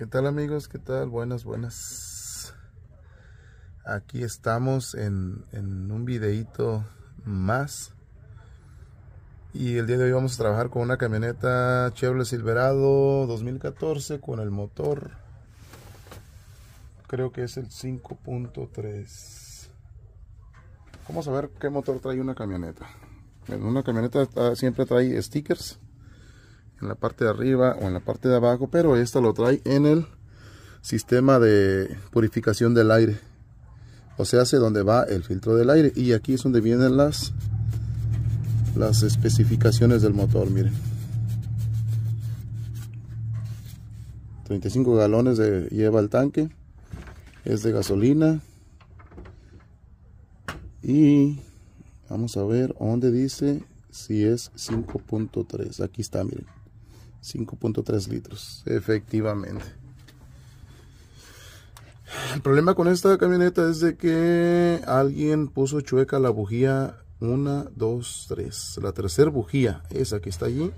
¿Qué tal amigos? ¿Qué tal? Buenas, buenas. Aquí estamos en, un videito más. Y el día de hoy vamos a trabajar con una camioneta Chevrolet Silverado 2014 con el motor. Creo que es el 5.3. Vamos a ver qué motor trae una camioneta. En una camioneta ah, siempre trae stickers en la parte de arriba o en la parte de abajo, pero esto lo trae en el sistema de purificación del aire. O sea, hace donde va el filtro del aire y aquí es donde vienen las las especificaciones del motor, miren. 35 galones de, lleva el tanque. Es de gasolina. Y vamos a ver dónde dice si es 5.3. Aquí está, miren. 5.3 litros, efectivamente. El problema con esta camioneta es de que alguien puso chueca la bujía 1, 2, 3. La tercera bujía, esa que está allí,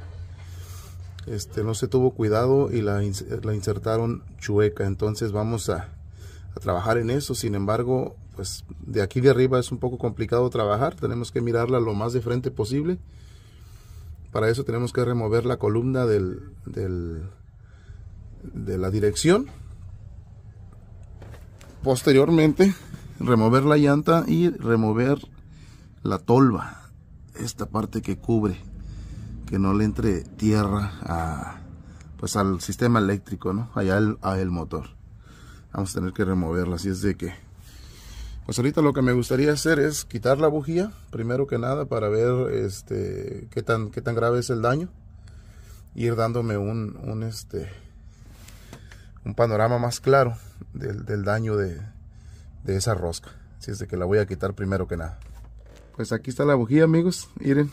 este, no se tuvo cuidado y la, insertaron chueca. Entonces vamos a, a, trabajar en eso. Sin embargo, pues de aquí de arriba es un poco complicado trabajar. Tenemos que mirarla lo más de frente posible para eso tenemos que remover la columna del, de la dirección. Posteriormente, remover la llanta y remover la tolva. Esta parte que cubre, que no le entre tierra pues al sistema eléctrico, ¿no? Allá el, motor. Vamos a tener que removerla, así es de que pues ahorita lo que me gustaría hacer es quitar la bujía, primero que nada, para ver este, qué, tan, qué tan grave es el daño. ir dándome un, este, un panorama más claro del, daño de, esa rosca. Así es de que la voy a quitar primero que nada. Pues aquí está la bujía, amigos. Miren.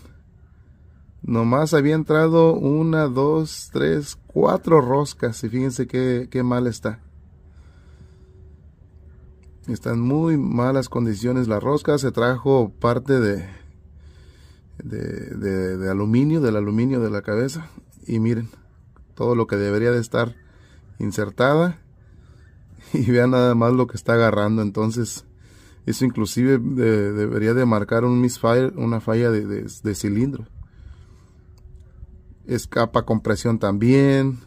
Nomás había entrado una, dos, tres, cuatro roscas. Y fíjense qué, qué mal está. Está en muy malas condiciones la rosca. Se trajo parte de, de, aluminio, del aluminio de la cabeza. Y miren, todo lo que debería de estar insertada. Y vean nada más lo que está agarrando. Entonces, eso inclusive debería de marcar un misfire, una falla de, de, cilindro. Escapa compresión también.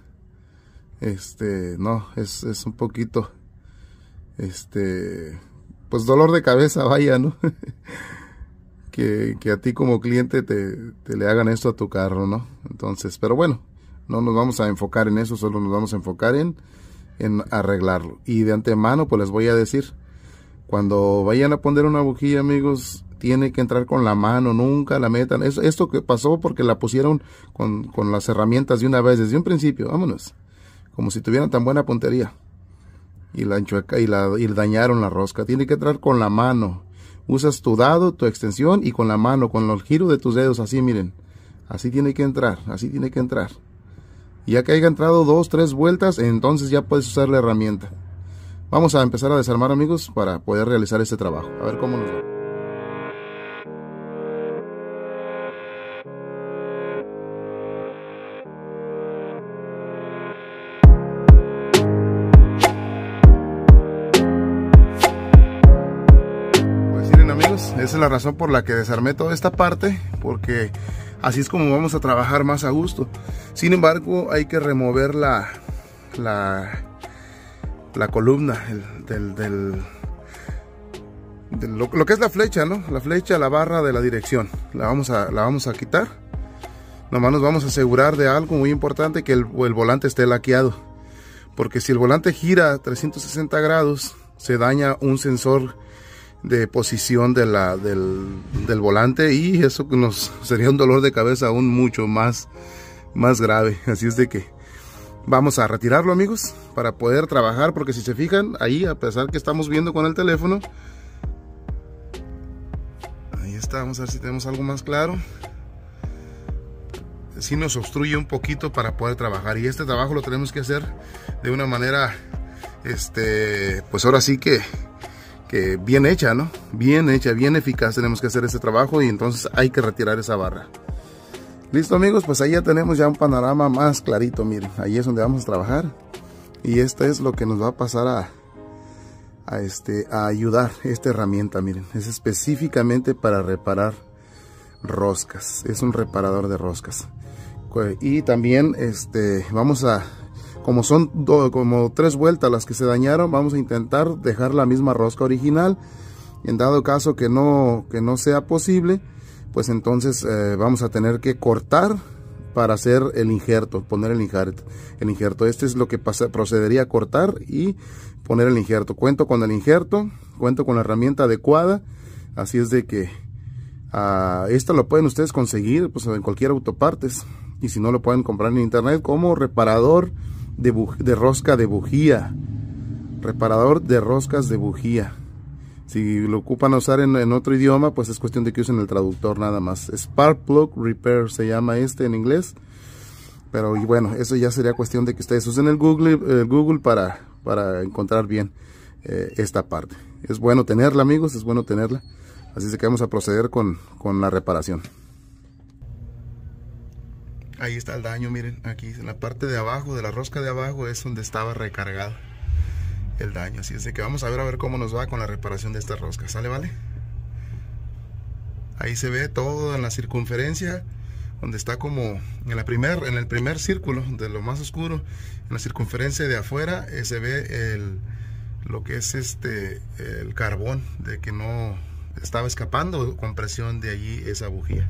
Este, no, es, es un poquito este, pues dolor de cabeza, vaya, ¿no? que, a ti como cliente te, le hagan esto a tu carro, ¿no? Entonces, pero bueno, no nos vamos a enfocar en eso, solo nos vamos a enfocar en, en arreglarlo. Y de antemano, pues les voy a decir, cuando vayan a poner una bujía, amigos, tiene que entrar con la mano, nunca la metan. Esto, esto que pasó porque la pusieron con, con las herramientas de una vez, desde un principio, vámonos. Como si tuvieran tan buena puntería y la, enchueca, y, la, dañaron la rosca. Tiene que entrar con la mano. Usas tu dado, tu extensión y con la mano, con el giro de tus dedos, así miren. Así tiene que entrar, así tiene que entrar. Y ya que haya entrado dos, tres vueltas, entonces ya puedes usar la herramienta. Vamos a empezar a desarmar amigos para poder realizar este trabajo. A ver cómo nos va. Esa es la razón por la que desarmé toda esta parte, porque así es como vamos a trabajar más a gusto. Sin embargo, hay que remover la, la, columna del, lo, que es la flecha, ¿no? La flecha, la barra de la dirección. La vamos a, la vamos a quitar. Nomás nos vamos a asegurar de algo muy importante, que el, el volante esté laqueado. Porque si el volante gira 360 grados, se daña un sensor de posición de la, del, volante y eso nos sería un dolor de cabeza aún mucho más, más grave. Así es de que vamos a retirarlo amigos para poder trabajar porque si se fijan ahí a pesar que estamos viendo con el teléfono ahí está vamos a ver si tenemos algo más claro si nos obstruye un poquito para poder trabajar y este trabajo lo tenemos que hacer de una manera este pues ahora sí que bien hecha, ¿no? Bien hecha, bien eficaz tenemos que hacer ese trabajo y entonces hay que retirar esa barra. Listo amigos, pues ahí ya tenemos ya un panorama más clarito, miren, ahí es donde vamos a trabajar y esta es lo que nos va a pasar a, este, a ayudar esta herramienta, miren, es específicamente para reparar roscas, es un reparador de roscas y también este, vamos a como son como tres vueltas las que se dañaron, vamos a intentar dejar la misma rosca original. En dado caso que no, que no sea posible, pues entonces eh, vamos a tener que cortar para hacer el injerto, poner el injerto. El injerto, este es lo que procedería a cortar y poner el injerto. Cuento con el injerto, cuento con la herramienta adecuada, así es de que Esto ah, esta lo pueden ustedes conseguir pues, en cualquier autopartes y si no lo pueden comprar en internet como reparador de, rosca de bujía. Reparador de roscas de bujía. Si lo ocupan a usar en, otro idioma, pues es cuestión de que usen el traductor nada más. Spark Plug Repair se llama este en inglés. Pero bueno, eso ya sería cuestión de que ustedes usen el Google, para, para encontrar bien eh, esta parte. Es bueno tenerla amigos, es bueno tenerla. Así que vamos a proceder con, con la reparación. Ahí está el daño, miren, aquí en la parte de abajo, de la rosca de abajo, es donde estaba recargado el daño. Así es que vamos a ver a ver cómo nos va con la reparación de esta rosca. ¿Sale, vale? Ahí se ve todo en la circunferencia, donde está como en, en el primer círculo, de lo más oscuro, en la circunferencia de afuera, eh, se ve lo que es este el carbón, de que no estaba escapando con presión de allí esa bujía.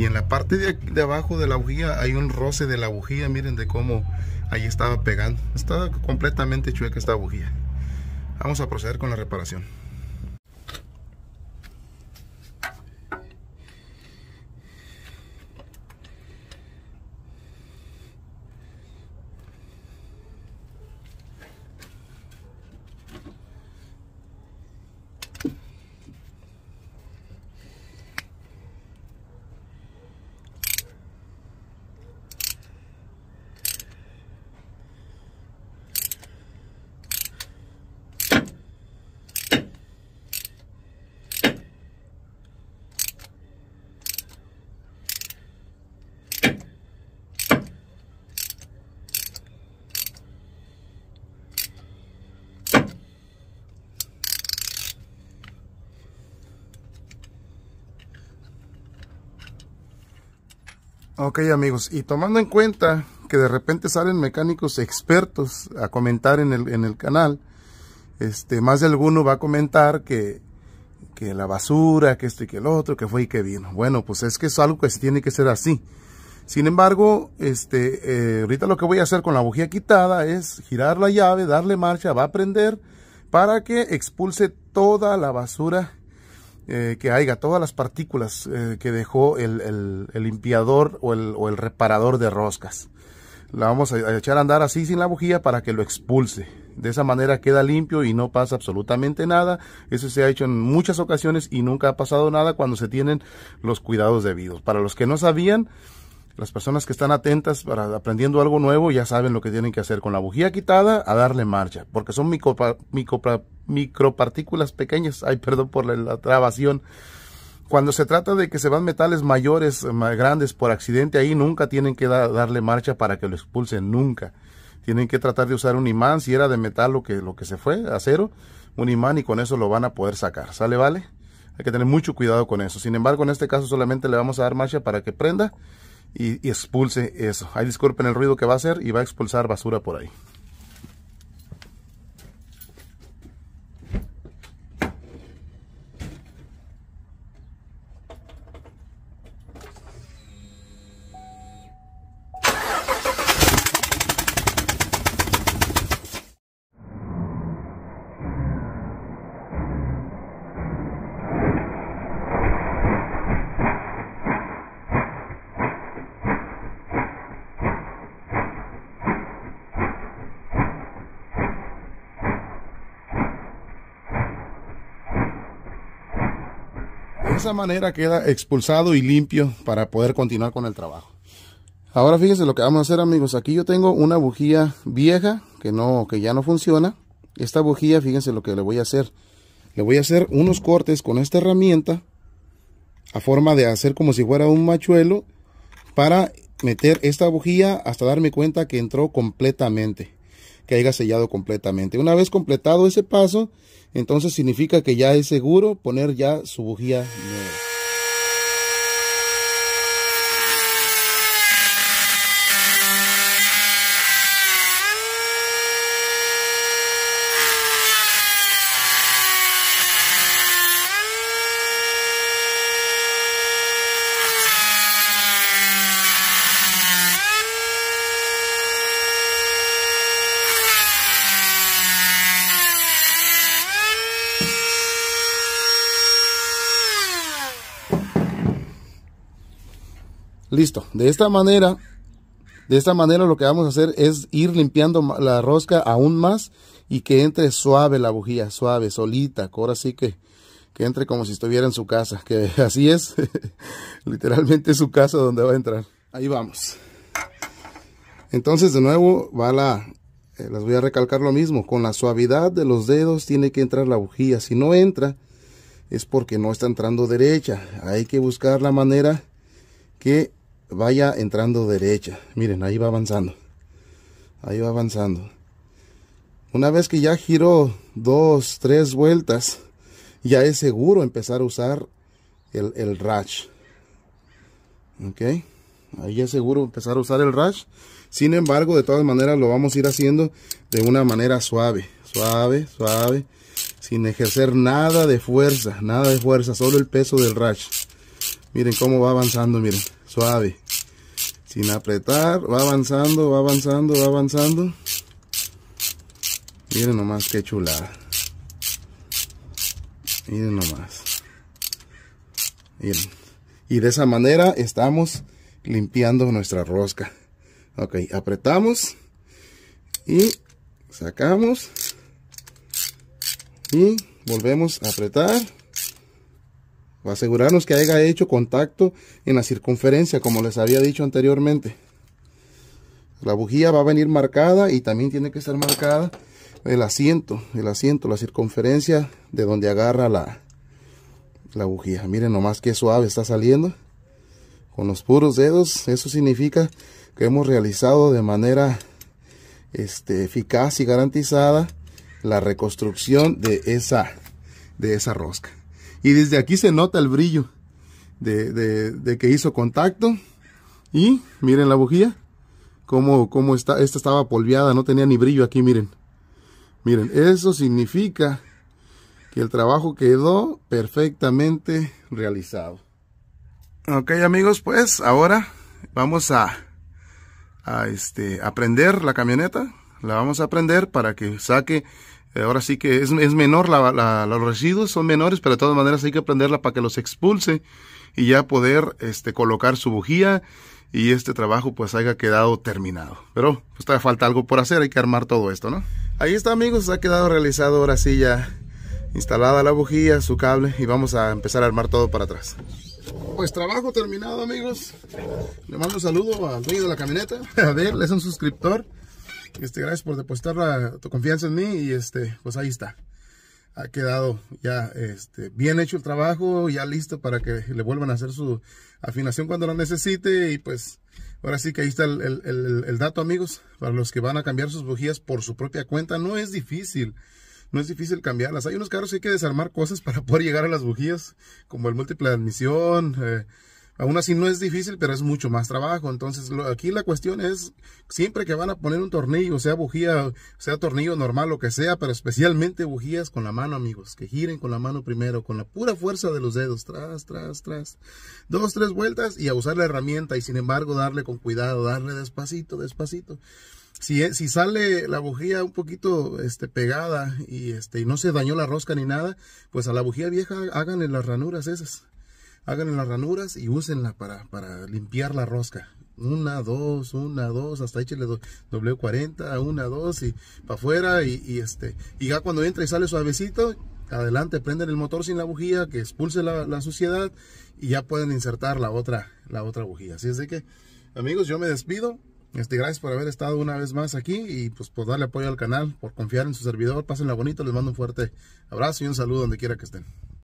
Y en la parte de, de, abajo de la bujía hay un roce de la bujía. Miren de cómo ahí estaba pegando. Está completamente chueca esta bujía. Vamos a proceder con la reparación. Ok amigos, y tomando en cuenta que de repente salen mecánicos expertos a comentar en el, en el canal, este, más de alguno va a comentar que, la basura, que esto y que el otro, que fue y que vino. Bueno, pues es que es algo que tiene que ser así. Sin embargo, este, eh, ahorita lo que voy a hacer con la bujía quitada es girar la llave, darle marcha, va a prender para que expulse toda la basura eh, que haya, todas las partículas eh, que dejó el, limpiador o el, o el, reparador de roscas. La vamos a echar a andar así sin la bujía para que lo expulse. De esa manera queda limpio y no pasa absolutamente nada. Eso se ha hecho en muchas ocasiones y nunca ha pasado nada cuando se tienen los cuidados debidos. Para los que no sabían, las personas que están atentas para aprendiendo algo nuevo ya saben lo que tienen que hacer. Con la bujía quitada, a darle marcha, porque son micro micropartículas pequeñas. Ay, perdón por la, trabación. Cuando se trata de que se van metales mayores, más grandes por accidente, ahí nunca tienen que darle marcha para que lo expulsen, nunca. Tienen que tratar de usar un imán, si era de metal lo que, lo que se fue, acero, un imán y con eso lo van a poder sacar. ¿Sale, vale? Hay que tener mucho cuidado con eso. Sin embargo, en este caso solamente le vamos a dar marcha para que prenda y, expulse eso. Ahí disculpen el ruido que va a hacer y va a expulsar basura por ahí. esa manera queda expulsado y limpio para poder continuar con el trabajo. Ahora fíjense lo que vamos a hacer amigos. Aquí yo tengo una bujía vieja que, no, que ya no funciona. Esta bujía, fíjense lo que le voy a hacer. Le voy a hacer unos cortes con esta herramienta a forma de hacer como si fuera un machuelo para meter esta bujía hasta darme cuenta que entró completamente, que haya sellado completamente. Una vez completado ese paso, entonces significa que ya es seguro poner ya su bujía nueva. Listo. De esta manera, de esta manera lo que vamos a hacer es ir limpiando la rosca aún más y que entre suave la bujía, suave, solita. Ahora sí que, que entre como si estuviera en su casa, que así es. Literalmente su casa donde va a entrar. Ahí vamos. Entonces de nuevo va la, eh, les voy a recalcar lo mismo, con la suavidad de los dedos tiene que entrar la bujía. Si no entra, es porque no está entrando derecha. Hay que buscar la manera que vaya entrando derecha. Miren, ahí va avanzando. Ahí va avanzando. Una vez que ya giró dos, tres vueltas, ya es seguro empezar a usar el, el rash. Ok, ahí es seguro empezar a usar el rash. Sin embargo, de todas maneras lo vamos a ir haciendo de una manera suave, suave, suave, sin ejercer nada de fuerza, nada de fuerza, solo el peso del rash. Miren cómo va avanzando, miren suave, sin apretar, va avanzando, va avanzando, va avanzando. Miren nomás qué chulada. Miren nomás. Miren. Y de esa manera estamos limpiando nuestra rosca. Ok, apretamos y sacamos y volvemos a apretar Asegurarnos que haya hecho contacto en la circunferencia, como les había dicho anteriormente. La bujía va a venir marcada y también tiene que estar marcada el asiento, el asiento, la circunferencia de donde agarra la, la bujía. Miren nomás qué suave está saliendo. Con los puros dedos, eso significa que hemos realizado de manera este, eficaz y garantizada la reconstrucción de esa, de esa rosca. Y desde aquí se nota el brillo de, que hizo contacto. Y miren la bujía. Como, está, esta estaba polviada, no tenía ni brillo aquí, miren. Miren, eso significa que el trabajo quedó perfectamente realizado. Ok amigos, pues ahora vamos a, a este, aprender la camioneta. La vamos a aprender para que saque eh, ahora sí que es, es menor, los residuos son menores, pero de todas maneras hay que aprenderla para que los expulse y ya poder este, colocar su bujía y este trabajo pues haya quedado terminado. Pero pues todavía falta algo por hacer, hay que armar todo esto, ¿no? Ahí está amigos, ha quedado realizado ahora sí ya instalada la bujía, su cable y vamos a empezar a armar todo para atrás. Pues trabajo terminado amigos, le mando un saludo al dueño de la camioneta, a ver, es un suscriptor este, gracias por depositar tu confianza en mí y este, pues ahí está. Ha quedado ya este, bien hecho el trabajo, ya listo para que le vuelvan a hacer su afinación cuando lo necesite. Y pues ahora sí que ahí está el, dato, amigos, para los que van a cambiar sus bujías por su propia cuenta. No es difícil no es difícil cambiarlas. Hay unos carros que hay que desarmar cosas para poder llegar a las bujías, como el múltiple de admisión, eh, Aún así no es difícil, pero es mucho más trabajo. Entonces aquí la cuestión es, siempre que van a poner un tornillo, sea bujía, sea tornillo normal, lo que sea, pero especialmente bujías con la mano, amigos, que giren con la mano primero, con la pura fuerza de los dedos, tras, tras, tras. Dos, tres vueltas y a usar la herramienta y sin embargo darle con cuidado, darle despacito, despacito. Si, sale la bujía un poquito este, pegada y, este, y no se dañó la rosca ni nada, pues a la bujía vieja háganle las ranuras esas hagan las ranuras y úsenla para, para limpiar la rosca. Una, dos, una, dos, hasta echenle doble 40 una, dos y para afuera y, este. Y ya cuando entra y sale suavecito, adelante, prenden el motor sin la bujía, que expulse la, suciedad y ya pueden insertar la otra, la otra bujía. Así es de que, amigos, yo me despido. Este, gracias por haber estado una vez más aquí y pues por darle apoyo al canal, por confiar en su servidor. Pásenla bonito, les mando un fuerte abrazo y un saludo donde quiera que estén.